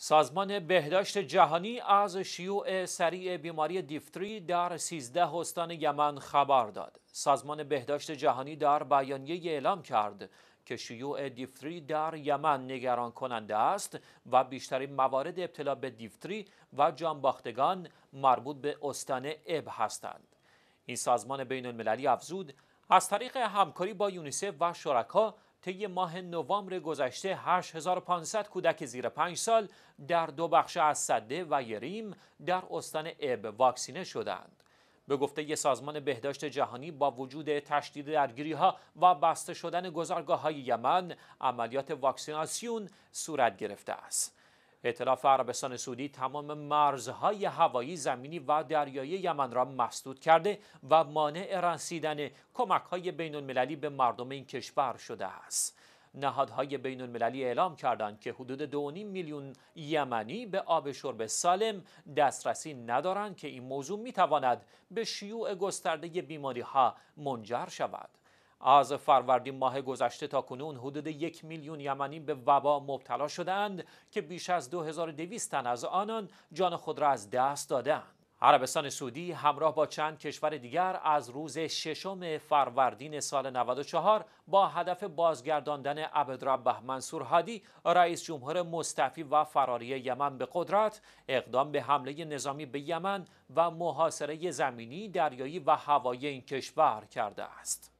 سازمان بهداشت جهانی از شیوع سریع بیماری دیفتری در 13 استان یمن خبر داد. سازمان بهداشت جهانی در بیانیه اعلام کرد که شیوع دیفتری در یمن نگران کننده است و بیشترین موارد ابتلا به دیفتری و جانباختگان مربوط به استان اب هستند. این سازمان بین المللی افزود از طریق همکاری با یونیسف و شرکا طی ماه نوامبر گذشته 8500 کودک زیر 5 سال در دو بخش از صده و یریم در استان اب واکسینه شدند. به گفته سازمان بهداشت جهانی با وجود تشدید درگیری ها و بسته شدن گذارگاه های یمن عملیات واکسیناسیون صورت گرفته است. ائتلاف عربستان سعودی تمام مرزهای هوایی زمینی و دریایی یمن را مسدود کرده و مانع رسیدن کمکهای بین المللی به مردم این کشور شده است نهادهای بین المللی اعلام کردند که حدود 2.5 میلیون یمنی به آب شرب سالم دسترسی ندارند که این موضوع میتواند به شیوع گسترده بیماری ها منجر شود. از فروردین ماه گذشته تا کنون حدود یک میلیون یمنی به وبا مبتلا شدند که بیش از 2200 تن از آنان جان خود را از دست دادند. عربستان سعودی همراه با چند کشور دیگر از روز ششم فروردین سال 94 با هدف بازگرداندن به منصور هادی رئیس جمهور مستفی و فراری یمن به قدرت اقدام به حمله نظامی به یمن و محاصره زمینی، دریایی و هوایی این کشور کرده است.